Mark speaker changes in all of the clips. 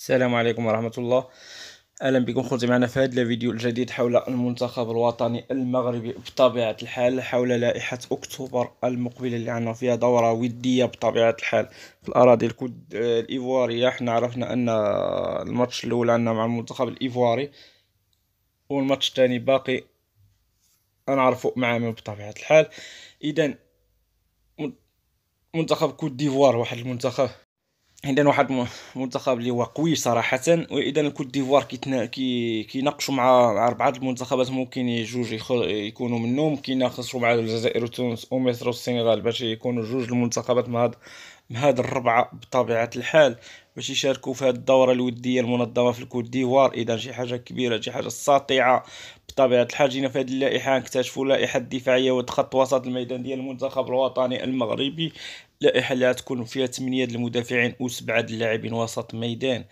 Speaker 1: السلام عليكم ورحمة الله أهلا بكم خوتي معنا في هذا الفيديو الجديد حول المنتخب الوطني المغربي بطبيعة الحال حول لائحة أكتوبر المقبلة اللي عنا فيها دورة ودية بطبيعة الحال في الأراضي الكود الإيفوارية حنا عرفنا أن الماتش الأول عنا مع المنتخب الإيفواري والماتش الثاني باقي نعرفو مع من بطبيعة الحال إذا منتخب كوت ديفوار واحد المنتخب عندنا واحد المنتخب اللي هو قوي صراحه واذا الكوت ديفوار كيناقشوا مع مع اربعه المنتخبات ممكن جوج يكونوا منهم كيناقشوا مع الجزائر وتونس ومصر والسنغال باش يكونوا جوج المنتخبات مع هاد مع هاد الربعه بطبيعه الحال باش يشاركوا في هاد الدوره الوديه المنظمه في الكوت ديفوار اذا شي حاجه كبيره شي حاجه ساطعه بطبيعه الحال جينا في هاد اللائحه نكتشفوا اللائحه الدفاعيه وخط وسط الميدان ديال المنتخب الوطني المغربي لائحة اللي غتكون فيها 8 د المدافعين وسبعة د اللاعبين وسط ميدان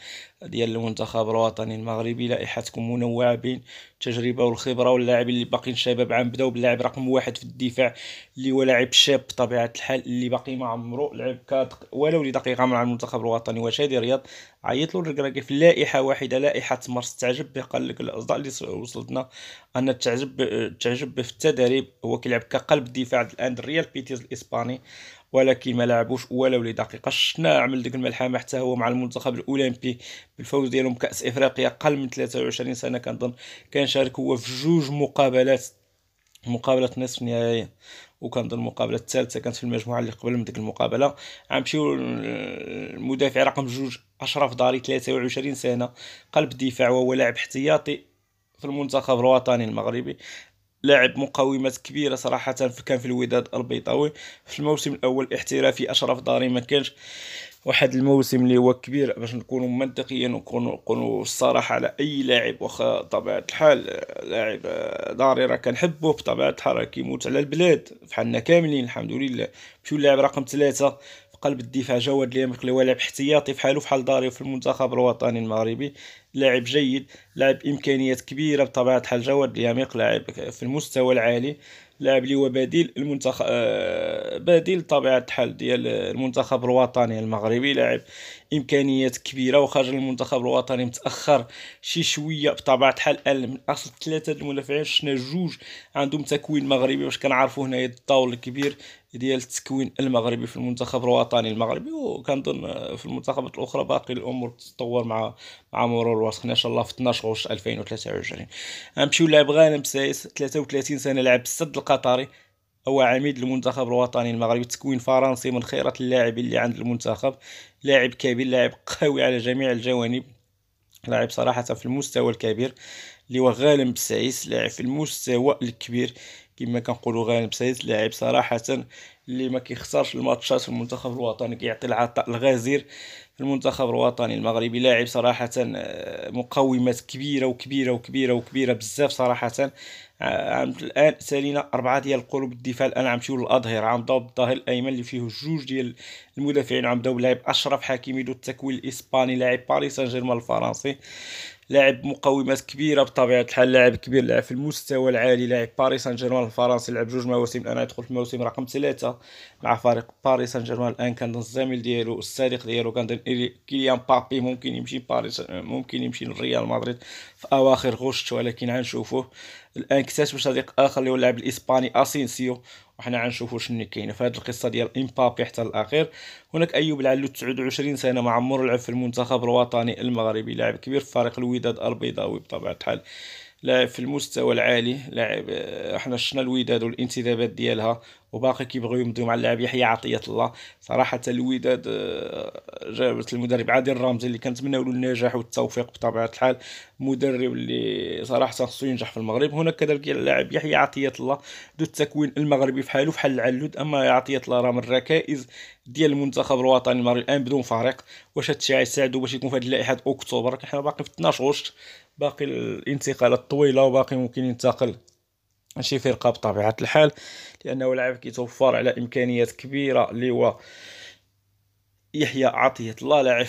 Speaker 1: ديال المنتخب الوطني المغربي لائحة تكون منوعة بين التجربة والخبرة واللاعبين اللي باقيين شباب عام بداو باللاعب رقم واحد في الدفاع اللي هو لاعب شاب بطبيعة الحال اللي باقي ما عمرو لعب كادق ولو لدقيقة مع المنتخب الوطني و شادي رياض عيط له الركراكي في لائحة واحدة لائحة مارس تعجب به قال لك الأصداء اللي وصلتنا أن تعجب تعجب في التدريب هو كيلعب كقلب دفاع الآن ريال بيتيز الإسباني ولكن ما لعبوش ولو لدقيقه شنا عمل ديك الملحمه حتى هو مع المنتخب الاولمبي بالفوز ديالهم بكاس افريقيا قل من 23 سنه كنظن كان شارك هو في جوج مقابلات مقابله نصف نهائي وكنظن المقابله الثالثه كانت في المجموعه اللي قبل من ديك المقابله غنمشيو المدافع رقم جوج اشرف داري 23 سنه قلب دفاع وهو لاعب احتياطي في المنتخب الوطني المغربي لاعب مقاومات كبيره صراحه كان في الوداد البيضاوي في الموسم الاول احترافي اشرف داري ما كانش واحد الموسم اللي هو كبير باش نكونوا منطقيا ونكونوا نكونوا الصراحه على اي لاعب واخا بطبيعه الحال آه، لاعب آه، داري راه كنحبوه بطبيعه الحال راه كيموت على البلاد فحالنا كاملين الحمد لله مشيو لاعب رقم ثلاثة قلب الدفاع جواد اليمقلي اللي هو لاعب احتياطي بحاله فحال داري في المنتخب الوطني المغربي لاعب جيد لاعب امكانيات كبيره بطبيعه الحال جواد اليميق لاعب في المستوى العالي لاعب اللي هو بديل المنتخب آه، بديل طبيعه الحال ديال المنتخب الوطني المغربي لاعب امكانيات كبيره وخرج المنتخب الوطني متاخر شي شويه بطبيعه الحال من اصل ثلاثه المدافعين شفنا جوج عندهم تكوين مغربي باش كنعرفوا هنايا الطاول الكبير ديال التكوين المغربي في المنتخب الوطني المغربي وكنظن في المنتخبات الاخرى باقي الامور تتطور مع مع مرور الوقت ان شاء الله في 12 غشت 2023 غنمشيو لعب غانم سايس 33 سنه لعب السد القطري هو عميد المنتخب الوطني المغربي تكوين فرنسي من خيرة اللاعبين اللي عند المنتخب لاعب كبير لاعب قوي على جميع الجوانب لاعب صراحة في المستوى الكبير اللي هو غالم بسعيس لاعب في المستوى الكبير كما كنقولوا غانم سعيد لاعب صراحه اللي ما كيخسرش الماتشات في المنتخب الوطني كيعطي العطاء الغزير في المنتخب الوطني المغربي لاعب صراحه آه، مقومات كبيره وكبيره وكبيره وكبيره بزاف صراحه آه، عم الان سالينا اربعه ديال قلوب الدفاع الان عم نمشيو للاظهر عم ضرب الظهير الايمن اللي فيه جوج ديال المدافعين عم بداو لاعب اشرف حكيمي ذو التكوين الاسباني لاعب باريس سان جيرمان الفرنسي لاعب مقومات كبيره بطبيعه الحال لاعب كبير لاعب في المستوى العالي لاعب باريس سان جيرمان الفرنسي لعب جوج مواسم الان يدخل في الموسم رقم ثلاثه مع فريق باريس سان جيرمان الان كان الزميل ديالو السابق ديالو كان كيليان بابي ممكن يمشي باريس ممكن يمشي لريال مدريد في اواخر غشت ولكن غنشوفوه الان اكتشف صديق اخر اللي هو اللاعب الاسباني اسينسيو وحنا غنشوفوا شنو كاين في هذه القصه ديال امبابي حتى الاخير هناك ايوب العلو 29 سنه ما لعب في المنتخب الوطني المغربي لاعب كبير في فريق الوداد البيضاوي بطبيعه الحال لاعب في المستوى العالي لاعب آه، حنا شفنا الوداد والانتدابات ديالها وباقي كيبغيو يمضيو مع اللاعب يحيى عطيه الله صراحه الوداد آه، جابت المدرب عادل رمزي اللي كنتمنى له النجاح والتوفيق بطبيعه الحال مدرب اللي صراحه خصو ينجح في المغرب هناك كذلك اللاعب يحيى عطيه الله ذو التكوين المغربي في حاله بحال العلود اما عطيه الله راه من الركائز ديال المنتخب الوطني المغربي الان بدون فريق واش هادشي غيساعدو باش يكون في هاد اللائحه اكتوبر حنا باقي في 12 غشت باقي الانتقالات طويله وباقي ممكن ينتقل ماشي فرقه بطبيعه الحال لانه لاعب كيتوفر على امكانيات كبيره اللي هو يحيى عطية الله لاعب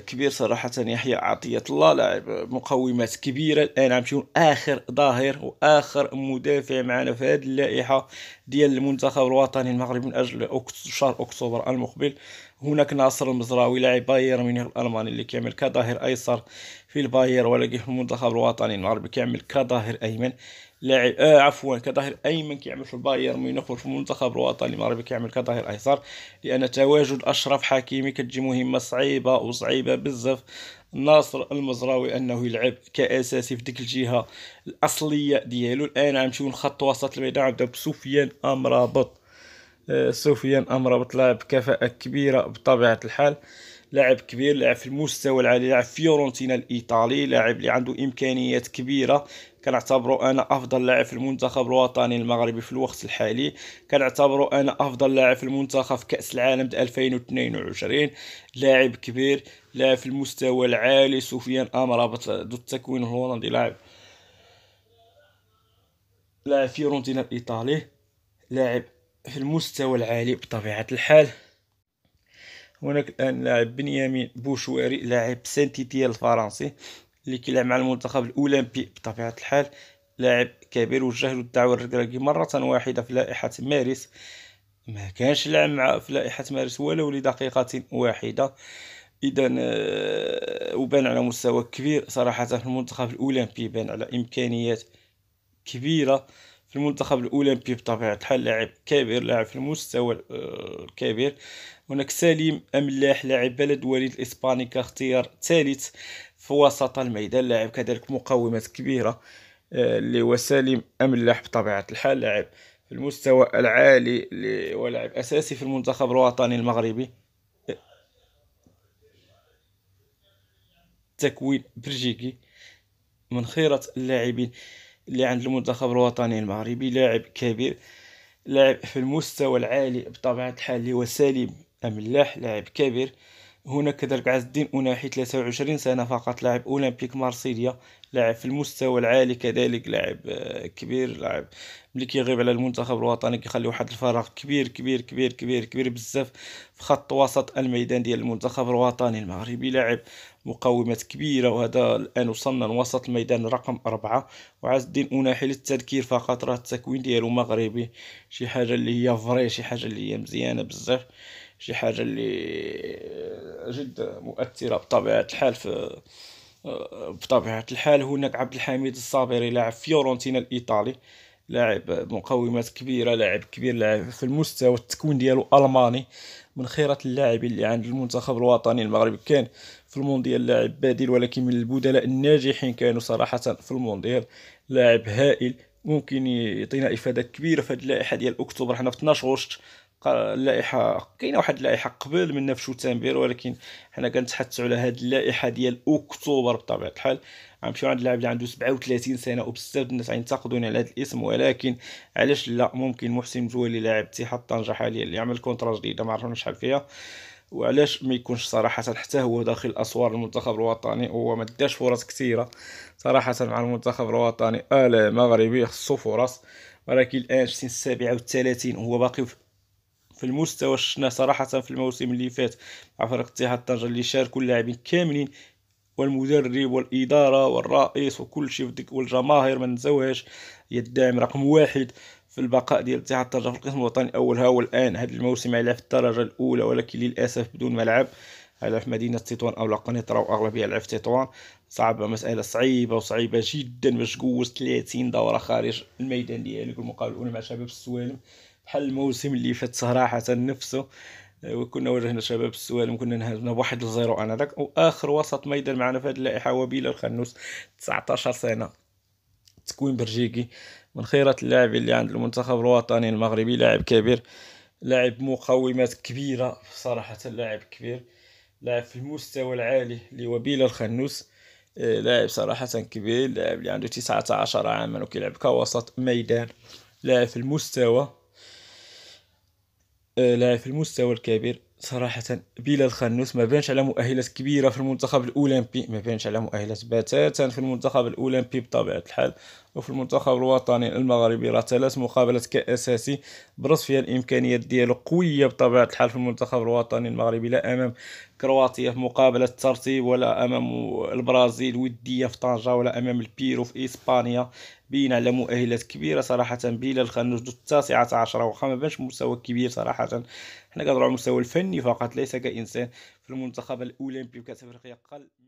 Speaker 1: كبير صراحة يحيى عطية الله لاعب مقومات كبيرة الآن عم تكون آخر ظاهر وآخر مدافع معنا في هذه اللائحة ديال المنتخب الوطني المغربي من أجل شهر أكتوبر المقبل هناك ناصر المزراوي لاعب بايرن ميونخ الالماني اللي كيعمل كظاهر ايسر في الباير ولكن في المنتخب الوطني المغربي كيعمل كظاهر ايمن لاعب آه عفوا كظاهر ايمن كيعمل في البايرن ميونخ وفي المنتخب الوطني المغربي كيعمل كظاهر ايسر لان تواجد اشرف حكيمي كتجي مهمه صعيبه وصعيبه بزاف ناصر المزراوي انه يلعب كاساسي في ديك الجهه الاصليه ديالو الان غنمشيو لخط وسط الميدان نبداو سفيان امرابط آه، سفيان امرابط لاعب كفاءه كبيره بطبيعه الحال لاعب كبير لاعب في المستوى العالي لاعب فيورنتينا الايطالي لاعب اللي عنده امكانيات كبيره كنعتبرو انا افضل لاعب في المنتخب الوطني المغربي في الوقت الحالي كنعتبرو انا افضل لاعب في المنتخب في كاس العالم د 2022 لاعب كبير لاعب في المستوى العالي سفيان امرابط ذو التكوين الهولندي لاعب لاعب فيورنتينا الايطالي لاعب في المستوى العالي بطبيعة الحال هناك الآن لاعب بنيامين بوشواري لاعب سانتيتيال الفرنسي اللي كيلعب مع المنتخب الأولمبي بطبيعة الحال لاعب كبير وجهل الدعوة الركراكي مرة واحدة في لائحة مارس ما كانش لعب مع في لائحة مارس ولو لدقيقة واحدة اذا آه، وبان على مستوى كبير صراحه في المنتخب الاولمبي بان على امكانيات كبيره في المنتخب الاولمبي بطبيعه الحال لاعب كبير لاعب في المستوى آه، الكبير هناك سليم املاح لاعب بلد وليد الاسباني كاختيار ثالث في وسط الميدان لاعب كذلك مقومات كبيره آه، اللي هو سليم املاح بطبيعه الحال لاعب في المستوى العالي ولاعب اساسي في المنتخب الوطني المغربي تكوين بلجيكي من خيرة اللاعبين اللي عند المنتخب الوطني المغربي لاعب كبير لاعب في المستوى العالي بطبيعة الحال هو سالم أملاح لاعب كبير آه هنا كذلك عز الدين أناحي 23 سنة فقط لاعب أولمبيك مارسيليا لاعب في المستوى العالي كذلك لاعب آه، كبير لاعب ملي كيغيب على المنتخب الوطني كيخلي واحد الفراغ كبير كبير كبير كبير كبير بزاف في خط وسط الميدان ديال المنتخب الوطني المغربي لاعب مقومات كبيرة وهذا الآن وصلنا لوسط الميدان رقم أربعة وعز الدين أناحي للتذكير فقط راه التكوين ديالو مغربي شي حاجة اللي هي فري شي حاجة اللي هي مزيانة بزاف شي حاجه اللي جد مؤثره بطبيعه الحال في بطبيعه الحال هناك عبد الحميد الصابري لاعب فيورنتينا الايطالي لاعب مقومات كبيره لاعب كبير لاعب في المستوى التكوين ديالو الماني من خيرة اللاعبين اللي عند المنتخب الوطني المغربي كان في المونديال لاعب بديل ولكن من البدلاء الناجحين كانوا صراحه في المونديال لاعب هائل ممكن يعطينا افاده كبيره في هذه اللائحه ديال اكتوبر حنا في 12 غشت اللائحه كاينه واحد اللائحه قبل من نفشو تنبير ولكن حنا كنتحدثوا على هذه اللائحه ديال اكتوبر بطبيعه الحال غنمشيو عند اللاعب اللي عنده 37 سنه وبزاف الناس غينتقدوني على هذا الاسم ولكن علاش لا ممكن محسن جوالي لاعب اتحاد طنجه حاليا اللي عمل كونترا جديده ما عرفنا شحال فيها وعلاش ما يكونش صراحه حتى هو داخل اسوار المنتخب الوطني هو ما داش فرص كثيره صراحه مع المنتخب الوطني المغربي خصو فرص ولكن الان سن 37 وهو باقي في في المستوى شفنا صراحة في الموسم اللي فات مع فريق اتحاد طنجة اللي شاركوا اللاعبين كاملين والمدرب والإدارة والرئيس وكل شيء والجماهير ما ننساوهاش هي الداعم رقم واحد في البقاء ديال اتحاد طنجة في القسم الوطني الأول ها هو الآن هذا الموسم يلعب في الدرجة الأولى ولكن للأسف بدون ملعب على في مدينة تطوان أو القنيطرة وأغلبية يلعب في تطوان صعبة مسألة صعيبة وصعيبة جدا باش تجوز 30 دورة خارج الميدان ديالك المقابل الأولى مع شباب السوالم بحال الموسم اللي فات صراحه نفسه آه، وكنا واجهنا شباب السؤال وكنا نهزنا بواحد الزيرو انا داك واخر وسط ميدان معنا في هذه اللائحه وبيل الخنوس 19 سنه تكوين بلجيكي من خيرة اللاعبين اللي عند المنتخب الوطني المغربي لاعب كبير لاعب مقومات كبيرة صراحة لاعب كبير لاعب في المستوى العالي اللي هو بلال خنوس آه، لاعب صراحة كبير لاعب اللي عنده 19 عاما وكيلعب كوسط ميدان لاعب في المستوى آه، لاعب في المستوى الكبير صراحة بلا الخنوس ما بانش على مؤهلات كبيرة في المنتخب الأولمبي ما بانش على مؤهلات بتاتا في المنتخب الأولمبي بطبيعة الحال وفي المنتخب الوطني المغربي راه ثلاث مقابلات كأساسي برز فيها الإمكانيات ديالو قوية بطبيعة الحال في المنتخب الوطني المغربي لا أمام كرواتيا في مقابلة الترتيب ولا أمام البرازيل ودية في طنجة ولا أمام البيرو في إسبانيا بين على مؤهلات كبيرة صراحة الخنوج خنوج التاسعة عشرة وخا ما بانش مستوى كبير صراحة حنا كنهضروا على المستوى الفني فقط ليس كإنسان في المنتخب الأولمبي وكأس أفريقيا قل